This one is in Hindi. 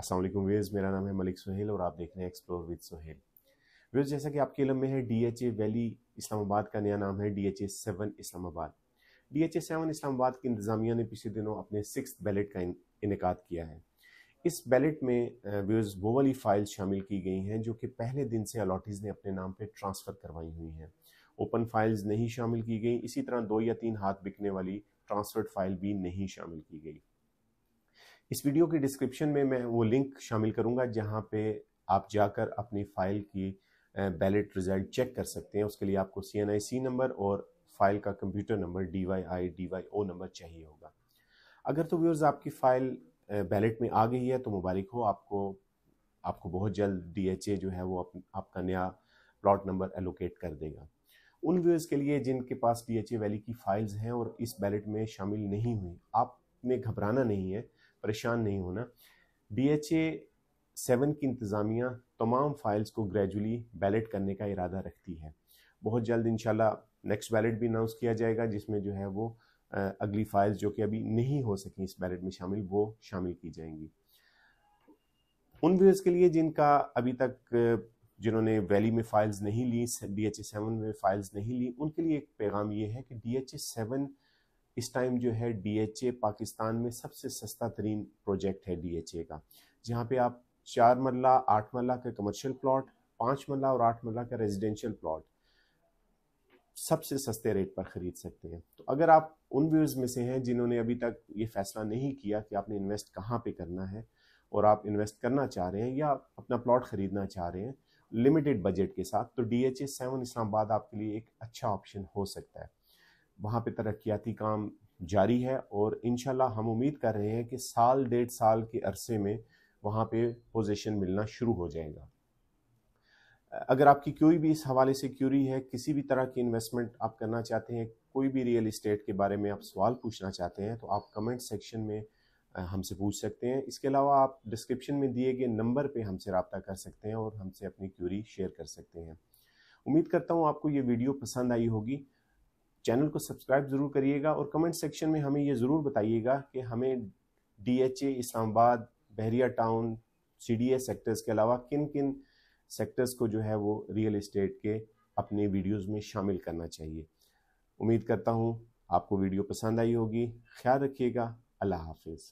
असलम व्यूज़ मेरा नाम है मलिक सुहेल और आप देख रहे हैं एक्सप्लोर विद सुहेल व्यूज़ जैसा कि आपके इलम में है D H A valley Islamabad का नया नाम है D H A seven Islamabad D H A seven Islamabad की इंतज़ामिया ने पिछले दिनों अपने सिक्स बैलेट का इनका किया है इस बैलेट में व्यूज़ वो वाली फ़ाइल शामिल की गई हैं जो कि पहले दिन से अलॉटिस ने अपने नाम पर ट्रांसफ़र करवाई हुई हैं ओपन फाइल्स नहीं शामिल की गई इसी तरह दो या तीन हाथ बिकने वाली ट्रांसफर्ड फाइल भी नहीं शामिल की गई इस वीडियो की डिस्क्रिप्शन में मैं वो लिंक शामिल करूँगा जहाँ पे आप जाकर अपनी फ़ाइल की बैलेट रिजल्ट चेक कर सकते हैं उसके लिए आपको C N I C number और फाइल का computer number D Y I D Y O number चाहिए होगा अगर तो व्यूअर्स आपकी फ़ाइल बैलेट में आ गई है तो मुबारक हो आपको आपको बहुत जल्द डीएचए जो है वो आप, आपका नया प्लॉट नंबर एलोकेट कर देगा उन व्यूअर्स के लिए जिनके पास डी एच ए वैली की फ़ाइल्स हैं और इस बैलेट में शामिल नहीं हुई आपने घबराना नहीं है परेशान नहीं होना डी एच ए सेवन की इंतज़ामिया तमाम फाइल्स को ग्रेजुअली बैलेट करने का इरादा रखती है बहुत जल्द इन नेक्स्ट बैलेट भी अनाउंस किया जाएगा जिसमें जो है वो अगली फाइल्स जो कि अभी नहीं हो सकी इस बैलेट में शामिल वो शामिल की जाएंगी उन व्यूअर्स के लिए जिनका अभी तक जिन्होंने वैली में फाइल्स नहीं ली डी एच ए सेवन में फाइल्स नहीं ली उनके लिए एक पैगाम ये है कि डी एच ए सेवन इस टाइम जो है डीएचए पाकिस्तान में सबसे सस्ता तरीन प्रोजेक्ट है डीएचए का जहाँ पे आप चार मरला आठ मरला का कमर्शियल प्लॉट पाँच मरला और आठ मरला का रेजिडेंशियल प्लॉट सबसे सस्ते रेट पर ख़रीद सकते हैं तो अगर आप उन व्यूज़ में से हैं जिन्होंने अभी तक ये फैसला नहीं किया कि आपने इन्वेस्ट कहाँ पे करना है और आप इन्वेस्ट करना चाह रहे हैं या अपना प्लॉट ख़रीदना चाह रहे हैं लिमिटेड बजट के साथ तो D H A seven Islamabad आपके लिए एक अच्छा ऑप्शन हो सकता है वहाँ पे तरक्याती काम जारी है और इन हम उम्मीद कर रहे हैं कि साल डेढ़ साल के अरसे में वहाँ पे पोजीशन मिलना शुरू हो जाएगा अगर आपकी कोई भी इस हवाले से क्यूरी है किसी भी तरह की इन्वेस्टमेंट आप करना चाहते हैं कोई भी रियल इस्टेट के बारे में आप सवाल पूछना चाहते हैं तो आप कमेंट सेक्शन में हमसे पूछ सकते हैं इसके अलावा आप डिस्क्रिप्शन में दिए गए नंबर पे हमसे रबता कर सकते हैं और हमसे अपनी क्यूरी शेयर कर सकते हैं उम्मीद करता हूँ आपको ये वीडियो पसंद आई होगी चैनल को सब्सक्राइब ज़रूर करिएगा और कमेंट सेक्शन में हमें ये ज़रूर बताइएगा कि हमें D H A Islamabad Bahria town C D A sectors के अलावा किन किन सेक्टर्स को जो है वो रियल इस्टेट के अपने वीडियोस में शामिल करना चाहिए उम्मीद करता हूँ आपको वीडियो पसंद आई होगी ख्याल रखिएगा अल्लाह हाफिज़